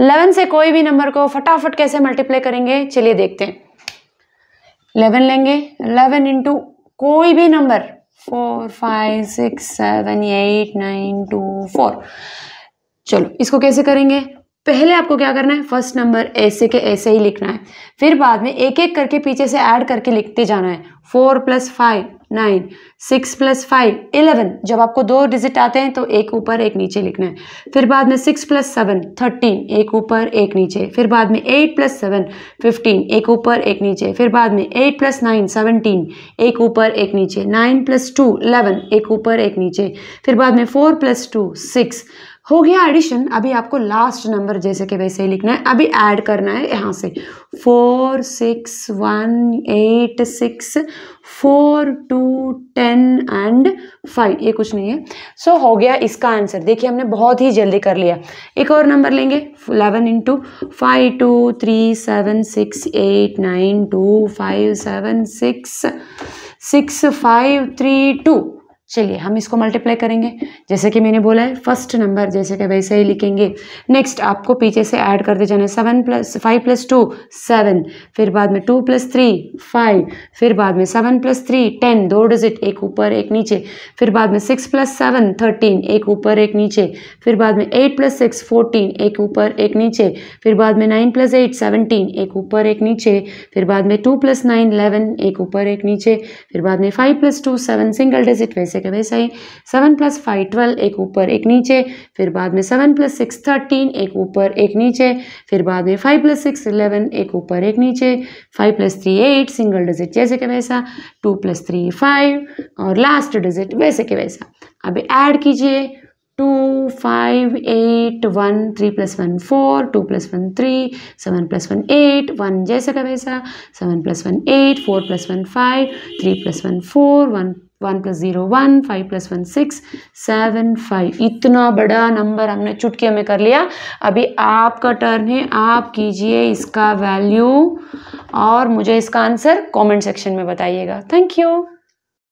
eleven से कोई भी नंबर को फटाफट कैसे मल्टीप्लाई करेंगे चलिए देखते हैं इलेवन लेंगे इलेवन इंटू कोई भी number four five six seven eight nine two four चलो इसको कैसे करेंगे पहले आपको क्या करना है फर्स्ट नंबर ऐसे के ऐसे ही लिखना है फिर बाद में एक एक करके पीछे से ऐड करके लिखते जाना है four plus five nine six plus five eleven जब आपको दो डिजिट आते हैं तो एक ऊपर एक नीचे लिखना है फिर बाद में सिक्स प्लस सेवन थर्टीन एक ऊपर एक नीचे फिर बाद में एट प्लस सेवन फिफ्टीन एक ऊपर एक नीचे फिर बाद में एट प्लस नाइन सेवनटीन एक ऊपर एक नीचे नाइन प्लस टू इलेवन एक ऊपर एक नीचे फिर बाद में फोर प्लस टू सिक्स हो गया एडिशन अभी आपको लास्ट नंबर जैसे कि वैसे ही लिखना है अभी ऐड करना है यहाँ से four six one eight six four two ten and five ये कुछ नहीं है सो so, हो गया इसका आंसर देखिए हमने बहुत ही जल्दी कर लिया एक और नंबर लेंगे eleven into five two three seven six eight nine two five seven six six five three two चलिए हम इसको मल्टीप्लाई करेंगे जैसे कि मैंने बोला है फर्स्ट नंबर जैसे कि वैसे ही लिखेंगे नेक्स्ट आपको पीछे से ऐड करते जाना है seven plus five plus two seven फिर बाद में टू प्लस थ्री फाइव फिर बाद में सेवन प्लस थ्री टेन दो डिजिट एक ऊपर एक नीचे फिर बाद में सिक्स प्लस सेवन थर्टीन एक ऊपर एक नीचे फिर बाद में एट प्लस सिक्स फोर्टीन एक ऊपर एक नीचे फिर बाद में नाइन प्लस एट सेवनटीन एक ऊपर एक नीचे फिर बाद में टू प्लस नाइन इलेवन एक ऊपर एक नीचे फिर बाद में five plus two seven single digit वैसे ऐसे कर वैसा सही सेवन प्लस फाइव ट्वेल्व एक ऊपर एक नीचे फिर बाद में सेवन प्लस सिक्स थर्टीन एक ऊपर एक नीचे फिर बाद में फाइव प्लस सिक्स इलेवन एक ऊपर एक नीचे five plus three eight single digit जैसे कि वैसा टू प्लस थ्री फाइव और लास्ट डिजिट वैसे के वैसा अब ऐड कीजिए two five eight one three plus one four two plus one three seven plus one eight one जैसा का वैसा seven plus one eight four plus one five three plus one four one one plus zero one five plus one six seven five इतना बड़ा number हमने चुटके में कर लिया अभी आपका टर्न है आप कीजिए इसका वैल्यू और मुझे इसका आंसर कमेंट सेक्शन में बताइएगा थैंक यू